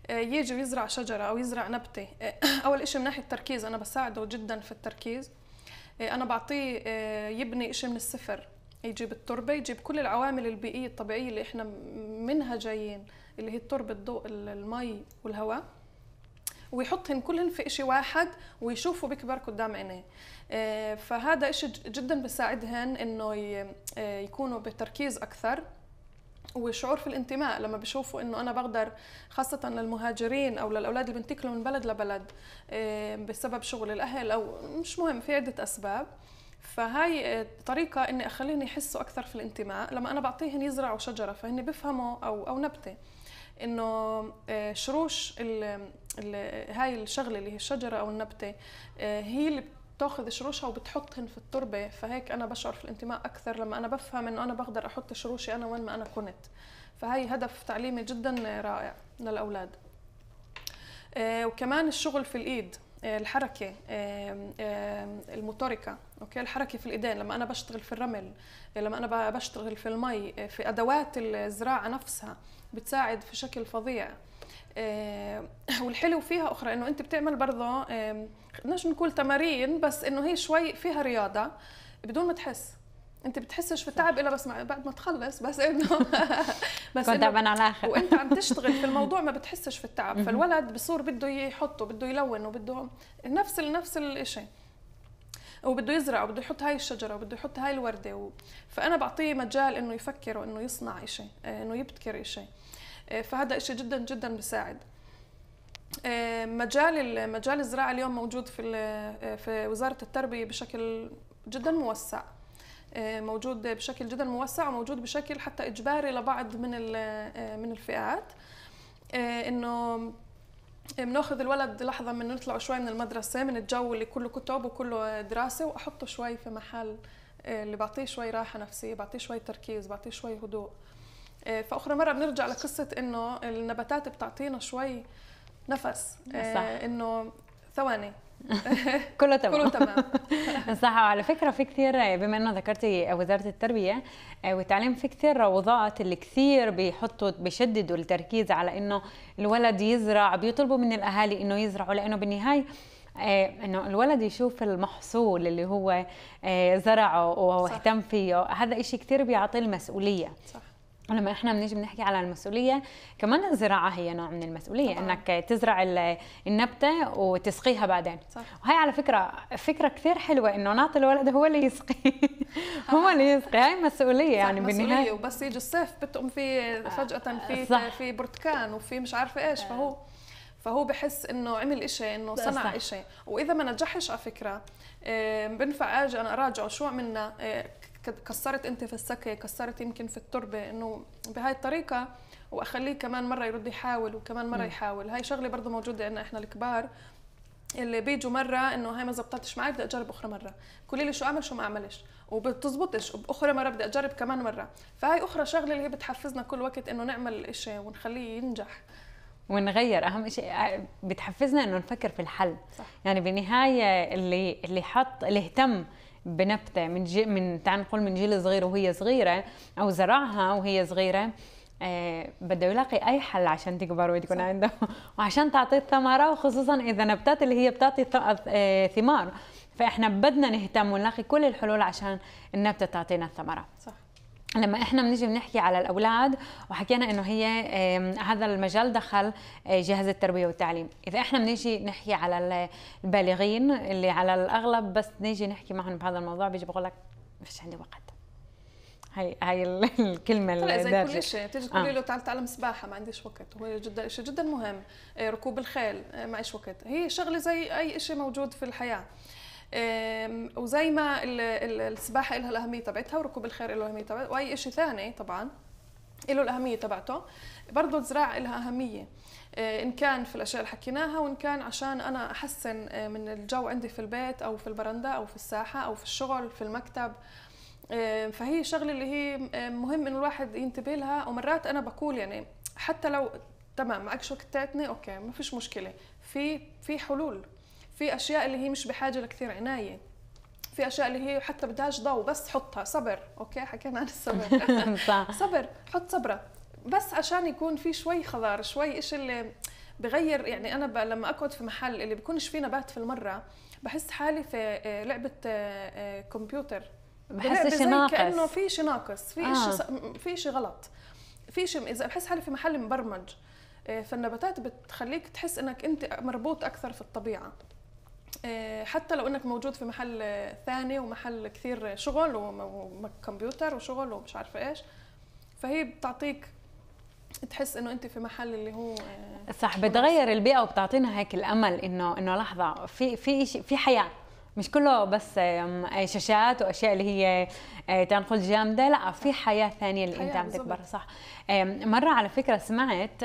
آه، يجي ويزرع شجره او يزرع نبته آه، اول شيء من ناحيه التركيز انا بساعده جدا في التركيز آه، انا بعطيه يبني شيء من الصفر يجيب التربه يجيب كل العوامل البيئيه الطبيعيه اللي احنا منها جايين اللي هي التربه الضوء المي والهواء ويحطهم كلهم في إشي واحد ويشوفوا بكبر قدام عينيه فهذا إشي جدا بساعدهن إنه يكونوا بتركيز أكثر وشعور في الانتماء لما بشوفوا انه انا بقدر خاصه للمهاجرين او للاولاد اللي بنتقلوا من بلد لبلد إيه، بسبب شغل الاهل او مش مهم في عده اسباب فهاي إيه، طريقة اني اخليهم يحسوا اكثر في الانتماء لما انا بعطيهم يزرعوا شجرة فهن بيفهموا او او نبتة انه إيه، شروش هاي الشغلة اللي هي الشجرة او النبتة هي اللي بتاخذ شروشها وبتحطهن في التربه فهيك انا بشعر في الانتماء اكثر لما انا بفهم انه انا بقدر احط شروشي انا وين ما انا كنت فهي هدف تعليمي جدا رائع للاولاد آه، وكمان الشغل في الايد آه، الحركة الموتوريكا اوكي الحركة في الايدين لما انا بشتغل في الرمل لما انا بشتغل في المي آه، في ادوات الزراعة نفسها بتساعد في شكل فظيع آه، والحلو فيها اخرى انه انت بتعمل برضه بدناش نقول تمارين بس انه هي شوي فيها رياضه بدون ما تحس انت بتحسش في التعب الا بس بعد ما تخلص بس انه بس انه على وانت عم تشتغل في الموضوع ما بتحسش في التعب فالولد بصور بده يحطه بده يلون وبده نفس نفس الشيء وبده يزرع وبده يحط هاي الشجره وبده يحط هاي الورده و... فانا بعطيه مجال انه يفكر وانه يصنع شيء آه، انه يبتكر شيء آه، فهذا إشي جدا جدا بساعد آه، مجال مجال الزراعه اليوم موجود في آه، في وزاره التربيه بشكل جدا موسع موجود بشكل جدا موسع وموجود بشكل حتى اجباري لبعض من من الفئات انه بناخذ الولد لحظة من نطلع شوي من المدرسة من الجو اللي كله كتب وكله دراسة وأحطه شوي في محل اللي بعطيه شوي راحة نفسية بعطيه شوي تركيز بعطيه شوي هدوء إيه، فاخرى مره بنرجع لقصه انه النباتات بتعطينا شوي نفس إيه، انه ثواني كله تمام كله تمام صح وعلى فكره في كثير بما انه ذكرتي وزاره التربيه إيه، والتعليم في كثير روضات اللي كثير بيحطوا بيشددوا التركيز على انه الولد يزرع بيطلبوا من الاهالي انه يزرعوا لانه بالنهايه انه الولد يشوف المحصول اللي هو زرعه واهتم فيه هذا شيء كثير بيعطيه المسؤوليه صح. لما احنا بنيجي بنحكي على المسؤوليه كمان الزراعه هي نوع من المسؤوليه طبعا. انك تزرع النبته وتسقيها بعدين صح. وهي على فكره فكره كثير حلوه انه نعطي الولد هو اللي يسقي هو اللي يسقي هاي مسؤوليه يعني مسؤولية بالنهايه وبس يجي الصيف بتقوم في آه، فجاه في صح. في برتكان وفي مش عارفه ايش فهو آه. فهو بحس انه عمل شيء انه صنع شيء واذا ما نجحش على فكره آه، بنفع اجي انا اراجعه شو عملنا كسرت انت في السكه كسرت يمكن في التربه انه بهاي الطريقه واخليه كمان مره يرد يحاول وكمان مره يحاول هاي شغله برضه موجوده عندنا احنا الكبار اللي بيجوا مره انه هاي ما زبطتش معي بدي اجرب اخرى مره قولي لي شو اعمل شو ما اعملش وبتزبطش وباخرى مره بدي اجرب كمان مره فهاي اخرى شغله اللي هي بتحفزنا كل وقت انه نعمل الاشي ونخليه ينجح ونغير اهم شيء آه، بتحفزنا انه نفكر في الحل صح. يعني بالنهايه اللي اللي حط اللي اهتم بنبته من جي من تعال نقول من جيل صغير وهي صغيره او زرعها وهي صغيره آه بده يلاقي اي حل عشان تكبر وتكون عنده وعشان تعطي الثمره وخصوصا اذا نبتات اللي هي بتعطي آه، آه، ثمار فاحنا بدنا نهتم ونلاقي كل الحلول عشان النبته تعطينا الثمره صح لما احنا بنيجي بنحكي على الاولاد وحكينا انه هي هذا المجال دخل آه، جهاز التربيه والتعليم اذا احنا بنيجي نحكي على البالغين اللي على الاغلب بس نيجي نحكي معهم بهذا الموضوع بيجي بقول لك مش عندي وقت هاي هاي الكلمه اللي زي كل شيء بتيجي تقولي آه. له تعال تعلم سباحه ما عنديش وقت هو جدا شيء جدا مهم آه، ركوب الخيل ما عنديش وقت هي شغله زي اي شيء موجود في الحياه وزي ما السباحه لها الاهميه تبعتها وركوب الخيل له الاهميه تبعته واي شيء ثاني طبعا له الاهميه تبعته برضه الزراعه لها اهميه آه، ان كان في الاشياء اللي حكيناها وان كان عشان انا احسن آه، من الجو عندي في البيت او في البرندة او في الساحه او في الشغل في المكتب آه، فهي شغله اللي هي مهم انه الواحد ينتبه لها ومرات انا بقول يعني حتى لو تمام معك شو كتاتني اوكي ما فيش مشكله في في حلول في اشياء اللي هي مش بحاجه لكثير عنايه في اشياء اللي هي حتى بدهاش ضوء بس حطها صبر اوكي حكينا عن الصبر صبر حط صبره بس عشان يكون في شوي خضار شوي إيش اللي بغير يعني انا ب... لما اقعد في محل اللي بيكونش فيه نبات في المره بحس حالي في آه، لعبه آه، آه، كمبيوتر بحس شيء ناقص كانه في شيء ناقص في آه. شيء في شيء غلط في شيء اذا بحس حالي في محل مبرمج فالنباتات بتخليك تحس انك انت مربوط اكثر في الطبيعه آه، حتى لو انك موجود في محل ثاني ومحل كثير شغل وكمبيوتر وشغل ومش عارفه ايش فهي بتعطيك تحس انه انت في محل اللي هو آه، صح بتغير البيئه وبتعطينا هيك الامل انه انه لحظه في في في حياه مش كله بس شاشات واشياء اللي هي آه، تنقل جامده لا في حياه ثانيه اللي انت عم تكبر صح مره على فكره سمعت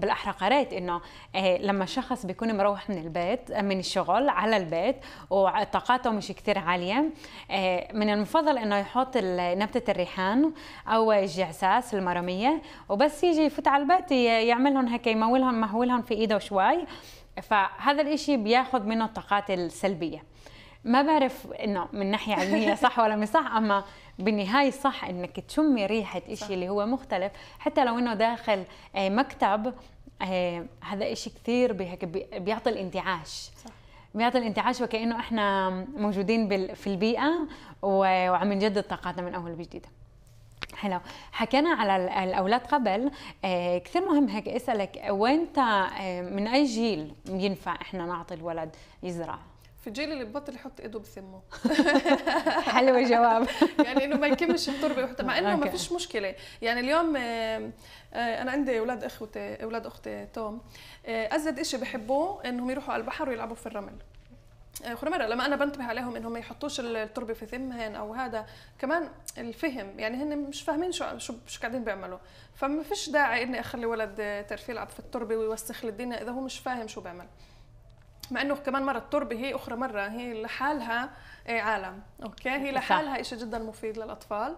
بالاحرى قريت انه آه، لما شخص بيكون مروح من البيت من الشغل على البيت وطاقاته مش كثير عاليه آه، من المفضل انه يحط نبته الريحان او الجعساس المرميه وبس يجي يفوت على البيت يعملهم هيك يمولهم مهولهم في ايده شوي فهذا الإشي بياخذ منه الطاقات السلبية ما بعرف انه من ناحيه علميه صح ولا مش صح اما بالنهايه صح انك تشمي ريحه إشي اللي هو مختلف حتى لو انه داخل آه، مكتب آه، هذا إشي كثير بيعطي الانتعاش صح. بيعطي الانتعاش وكانه احنا موجودين في البيئه وعم نجدد طاقاتنا من اول وجديد حلو حكينا على الاولاد قبل آه، كثير مهم هيك اسالك وانت آه، من اي جيل ينفع احنا نعطي الولد يزرع في الجيل اللي ببطل يحط ايده بسمه حلو جواب يعني انه ما يكمش التربه وحتى مع انه ما فيش مشكله يعني اليوم آه، انا عندي اولاد اخوتي اولاد اختي توم ازد شيء بحبوه انهم يروحوا على البحر ويلعبوا في الرمل مره آه، لما انا بنتبه عليهم انهم ما يحطوش التربه في فمهن او هذا كمان الفهم يعني هن مش فاهمين شو شو, شو قاعدين بيعملوا فما فيش داعي اني اخلي ولد تعرف يلعب في التربه ويوسخ لي الدنيا اذا هو مش فاهم شو بيعمل مع انه كمان مره التربه هي اخرى مره هي لحالها آه، عالم اوكي هي لحالها شيء جدا مفيد للاطفال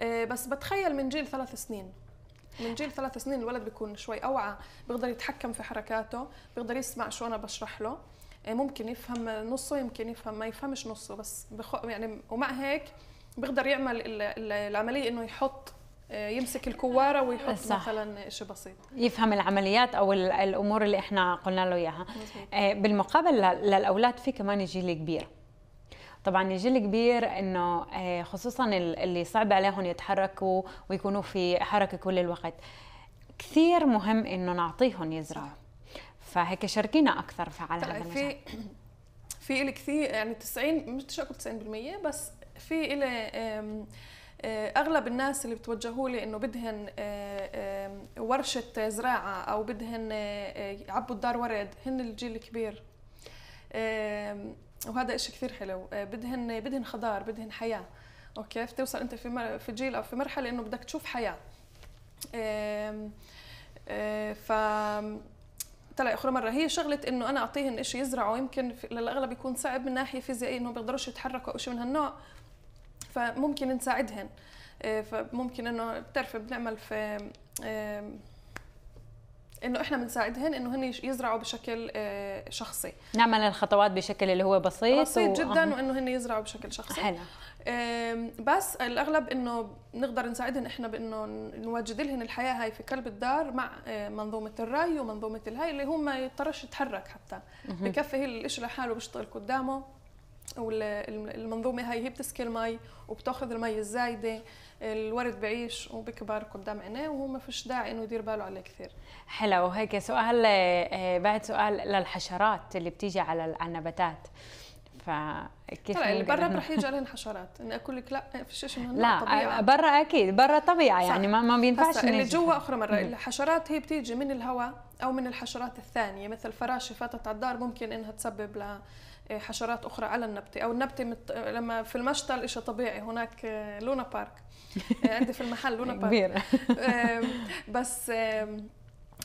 آه، بس بتخيل من جيل ثلاث سنين من جيل ثلاث سنين الولد بيكون شوي اوعى بيقدر يتحكم في حركاته بيقدر يسمع شو انا بشرح له آه، ممكن يفهم نصه يمكن يفهم ما يفهمش نصه بس بخ... يعني ومع هيك بيقدر يعمل العمليه انه يحط آه، يمسك الكوارة ويحط صح. مثلا شيء بسيط يفهم العمليات او الامور اللي احنا قلنا له اياها آه، بالمقابل للاولاد في كمان جيل كبير طبعا الجيل الكبير انه خصوصا اللي صعب عليهم يتحركوا ويكونوا في حركه كل الوقت كثير مهم انه نعطيهم يزرعوا فهيك شاركينا اكثر على هذا طيب، في في إلي كثير يعني 90 مش اقول 90% بس في إلي آه، اغلب الناس اللي بتوجهوا لي انه بدهن آه، ورشه زراعه او بدهن آه، يعبوا الدار ورد هن الجيل الكبير وهذا إشي كثير حلو بدهن بدهن خضار بدهن حياه اوكي بتوصل انت في في جيل او في مرحله انه بدك تشوف حياه ف طلع اخرى مره هي شغله انه انا اعطيهم شيء يزرعوا يمكن للاغلب يكون صعب من ناحيه فيزيائيه انه بيقدروش يتحركوا او شيء من هالنوع فممكن نساعدهم آه، فممكن انه بتعرفي بنعمل في انه احنا بنساعدهن انه هن يزرعوا بشكل آه، شخصي نعمل الخطوات بشكل اللي هو بسيط بسيط و... جدا آه. وانه هن يزرعوا بشكل شخصي حلو بس الاغلب انه بنقدر نساعدهم احنا بانه نوجد لهم الحياه هاي في قلب الدار مع آه، منظومه الري ومنظومه الهاي اللي هو ما يضطرش يتحرك حتى بكفي هي الشيء لحاله بيشتغل قدامه والمنظومه هاي هي بتسكي المي وبتاخذ المي الزايده الورد بعيش وبكبر قدام عينيه وهو ما فيش داعي انه يدير باله عليه كثير حلو هيك سؤال آه، آه، بعد سؤال للحشرات اللي بتيجي على النباتات فكيف طلع برا رح يجي عليهم حشرات اني اقول لك لا ما فيش شيء مهم لا آه، طبيعة. برا اكيد برا طبيعه صح. يعني ما ما بينفعش اللي جوا اخرى مره الحشرات هي بتيجي من الهواء او من الحشرات الثانيه مثل فراشة فاتت على الدار ممكن انها تسبب إيه، حشرات اخرى على النبته او النبته مت... لما في المشتل شيء طبيعي هناك إيه، لونا بارك إيه، عندي في المحل لونا بارك كبيره بس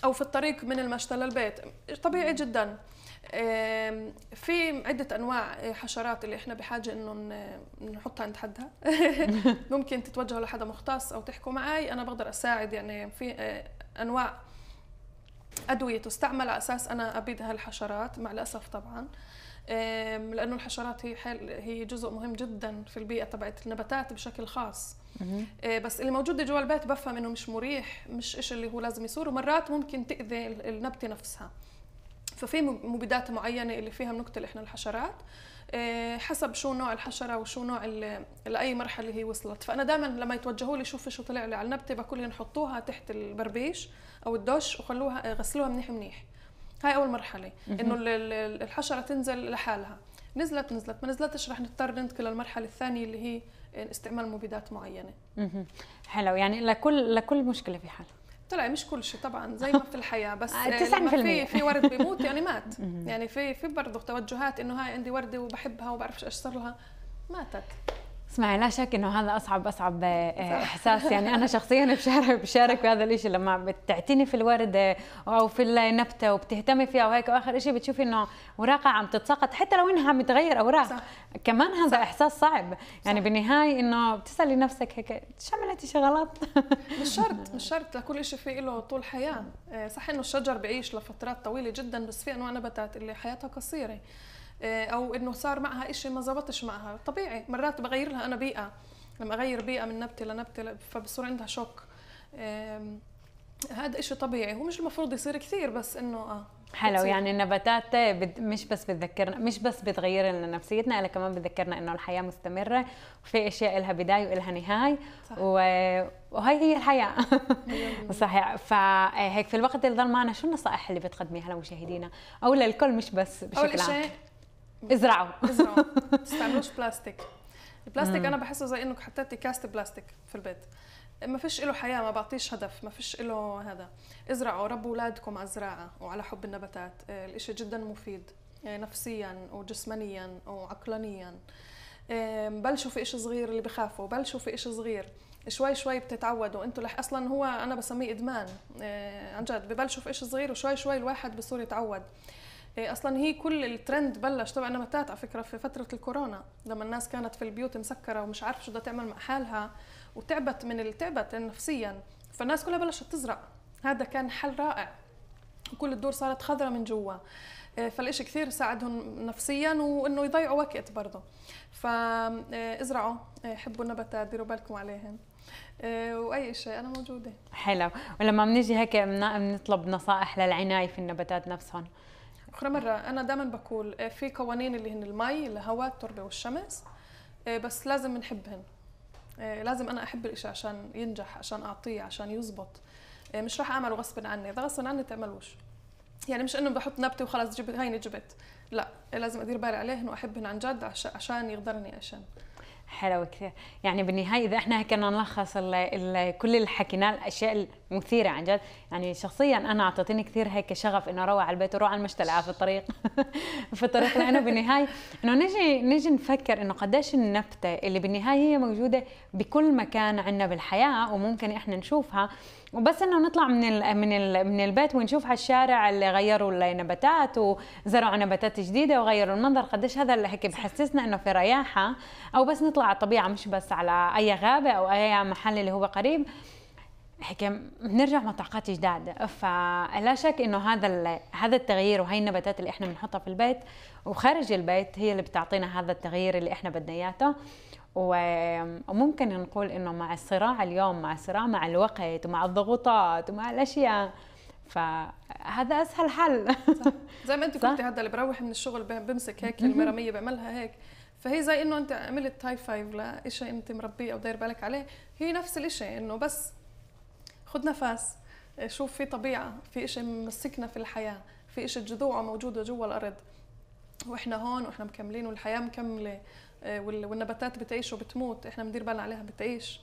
او في الطريق من المشتل للبيت طبيعي جدا في عدة أنواع حشرات اللي إحنا بحاجة إنه نحطها عند حدها ممكن تتوجهوا لحدا مختص أو تحكوا معي أنا بقدر أساعد يعني في أنواع أدوية تستعمل على أساس أنا أبيد هالحشرات مع الأسف طبعاً لانه الحشرات هي حل هي جزء مهم جدا في البيئه تبعت النباتات بشكل خاص آه، بس اللي موجوده جوا البيت بفهم انه مش مريح مش إيش اللي هو لازم يصير ومرات ممكن تاذي النبته نفسها ففي مبيدات معينه اللي فيها بنقتل احنا الحشرات آه، حسب شو نوع الحشره وشو نوع لاي مرحله هي وصلت فانا دائما لما يتوجهوا لي شوفي شو طلع لي على النبته بقول لهم حطوها تحت البربيش او الدش وخلوها آه، غسلوها منيح منيح هاي اول مرحله انه الحشره تنزل لحالها نزلت نزلت ما نزلتش رح نضطر ننتقل للمرحله الثانيه اللي هي استعمال مبيدات معينه حلو يعني لكل لكل مشكله في حل طلع مش كل شيء طبعا زي ما في الحياه بس 90% آه، في في ورد بيموت يعني مات يعني في في برضه توجهات انه هاي عندي ورده وبحبها وبعرفش ايش صار لها ماتت اسمعي لا شك انه هذا اصعب اصعب آه، آه، احساس يعني انا شخصيا بشارك بشارك بهذا الشيء لما بتعتني في الورده آه، او في النبته وبتهتمي فيها وهيك واخر شيء بتشوفي انه اوراقها عم تتساقط حتى لو انها عم تغير اوراق صح. كمان هذا صح. احساس صعب يعني صح. بالنهايه انه بتسالي نفسك هيك شملتي شغلات مش شرط مش شرط لكل شيء في له طول حياه صح انه الشجر بعيش لفترات طويله جدا بس في انواع نباتات اللي حياتها قصيره آه، او انه صار معها إشي ما زبطش معها طبيعي مرات بغير لها انا بيئه لما اغير بيئه من نبته لنبته فبصير عندها شوك هذا إشي طبيعي هو مش المفروض يصير كثير بس انه اه حلو يعني النباتات مش بس بتذكرنا مش بس بتغير لنا نفسيتنا الا كمان بتذكرنا انه الحياه مستمره وفي اشياء لها بدايه ولها نهايه وهي هي الحياه صحيح فهيك إيه، في الوقت اللي ضل معنا شو النصائح اللي بتقدميها لمشاهدينا او للكل مش بس بشكل عام ازرعوا ازرعوا ما تستعملوش بلاستيك البلاستيك انا بحسه زي انك حطيتي كاست بلاستيك في البيت ما فيش له حياه ما بعطيش هدف ما فيش له هذا ازرعوا ربوا اولادكم على الزراعه وعلى حب النباتات آه، الاشي جدا مفيد آه، نفسيا وجسمانيا وعقلانيا آه، بلشوا في إشي صغير اللي بخافوا بلشوا في إشي صغير شوي شوي بتتعودوا انتوا لح اصلا هو انا بسميه ادمان عن جد ببلشوا في إشي صغير وشوي شوي الواحد بصير يتعود إيه، اصلا هي كل الترند بلش تبع النباتات على فكره في فتره الكورونا لما الناس كانت في البيوت مسكره ومش عارفه شو بدها تعمل مع حالها وتعبت من تعبت نفسيا فالناس كلها بلشت تزرع هذا كان حل رائع وكل الدور صارت خضراء من جوا إيه، فالإشي كثير ساعدهم نفسيا وإنه يضيعوا وقت برضه فازرعوا إيه، حبوا النباتات ديروا بالكم عليهم واي شيء انا موجوده حلو ولما بنيجي هيك بنطلب نصائح للعنايه في النباتات نفسهم اخرى مره انا دائما بقول آه، في قوانين اللي هن المي الهواء التربه والشمس آه، بس لازم نحبهن آه، لازم انا احب الاشي عشان ينجح عشان اعطيه عشان يزبط مش راح اعمله غصب عني اذا غصب عني تعملوش يعني مش انه بحط نبته وخلص جبت هيني جبت لا لازم ادير بالي عليهن واحبهن عن جد عشان يقدرني عشان حلو كثير يعني بالنهايه اذا احنا كنا نلخص كل اللي حكيناه الاشياء مثيره عن جد يعني شخصيا انا اعطتني كثير هيك شغف انه اروح على البيت واروح على المشتلقه في الطريق في الطريق لانه بالنهايه انه نجي نجي نفكر انه قديش النبته اللي بالنهايه هي موجوده بكل مكان عندنا بالحياه وممكن احنا نشوفها وبس انه نطلع من الـ من الـ من البيت ونشوف هالشارع اللي غيروا النباتات وزرعوا نباتات جديده وغيروا المنظر قديش هذا اللي هيك بحسسنا انه في رياحه او بس نطلع على الطبيعه مش بس على اي غابه او اي محل اللي هو قريب الحكايه بنرجع مطاقات جداد فلا شك انه هذا هذا التغيير وهي النباتات اللي احنا بنحطها في البيت وخارج البيت هي اللي بتعطينا هذا التغيير اللي احنا بدنا اياه وممكن نقول انه مع الصراع اليوم مع الصراع مع الوقت ومع الضغوطات ومع الاشياء فهذا اسهل حل صح. زي ما انت قلتي هذا اللي بروح من الشغل بمسك هيك المراميه بعملها هيك فهي زي انه انت عملت تاي فايف لشيء انت مربيه او داير بالك عليه هي نفس الشيء انه بس خذ نفس شوف في طبيعه في إشي ممسكنا في الحياه في إشي جذوعه موجوده جوا الارض واحنا هون واحنا مكملين والحياه مكمله آه، والنباتات بتعيش وبتموت احنا بندير بالنا عليها بتعيش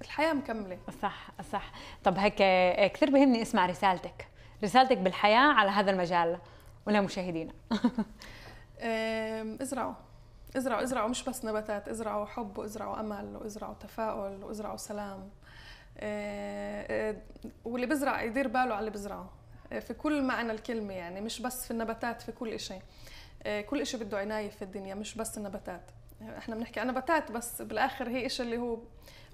الحياه مكمله صح صح طب هيك آه، كثير بهمني اسمع رسالتك رسالتك بالحياه على هذا المجال ولمشاهدينا ازرعوا ازرعوا ازرعوا مش بس نباتات ازرعوا حب وازرعوا امل وازرعوا تفاؤل وازرعوا سلام آه، آه، واللي بزرع يدير باله على اللي بزرعه آه، في كل معنى الكلمة يعني مش بس في النباتات في كل شيء كل شيء بده عناية في الدنيا مش بس النباتات احنا بنحكي عن نباتات بس بالاخر هي شيء اللي هو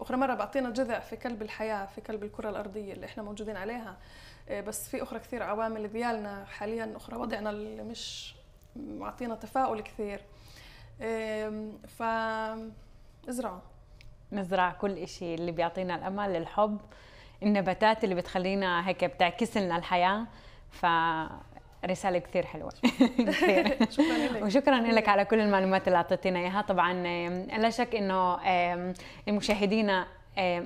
اخرى مره بعطينا جذع في كلب الحياه في كلب الكره الارضيه اللي احنا موجودين عليها بس في اخرى كثير عوامل ديالنا حاليا اخرى وضعنا اللي مش معطينا تفاؤل كثير ف ازرعوا نزرع كل إشي اللي بيعطينا الأمل الحب النباتات اللي بتخلينا هيك بتعكس لنا الحياة فرسالة كثير حلوة كثير وشكرا لك على كل المعلومات اللي أعطيتينا إياها طبعا لا شك إنه المشاهدين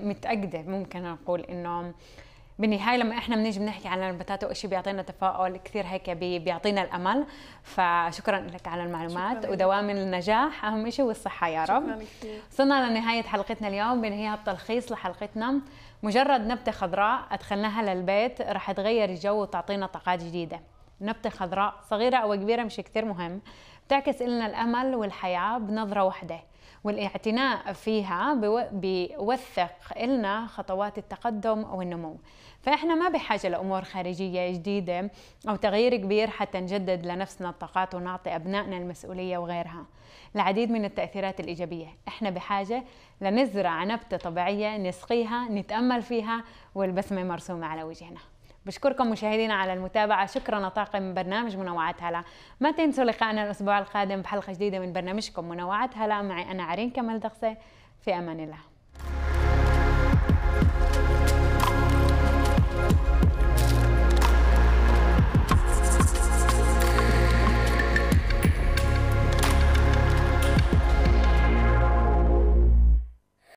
متأكدة ممكن نقول إنه بالنهايه لما احنا بنيجي بنحكي عن النباتات وشيء بيعطينا تفاؤل كثير هيك بيعطينا الامل فشكرا لك على المعلومات ودوام النجاح اهم شيء والصحه يا رب شكرا كثير وصلنا لنهايه حلقتنا اليوم بنهاية بتلخيص لحلقتنا مجرد نبته خضراء ادخلناها للبيت رح تغير الجو وتعطينا طاقات جديده نبتة خضراء صغيرة أو كبيرة مش كثير مهم بتعكس لنا الأمل والحياة بنظرة واحدة والاعتناء فيها بيوثق لنا خطوات التقدم والنمو فإحنا ما بحاجة لأمور خارجية جديدة أو تغيير كبير حتى نجدد لنفسنا الطاقات ونعطي أبنائنا المسؤولية وغيرها العديد من التأثيرات الإيجابية إحنا بحاجة لنزرع نبتة طبيعية نسقيها نتأمل فيها والبسمة مرسومة على وجهنا بشكركم مشاهدينا على المتابعة شكرا لطاقم برنامج منوعات هلا ما تنسوا لقائنا الأسبوع القادم بحلقة جديدة من برنامجكم منوعات هلا معي أنا عرين كمال دقسي في أمان الله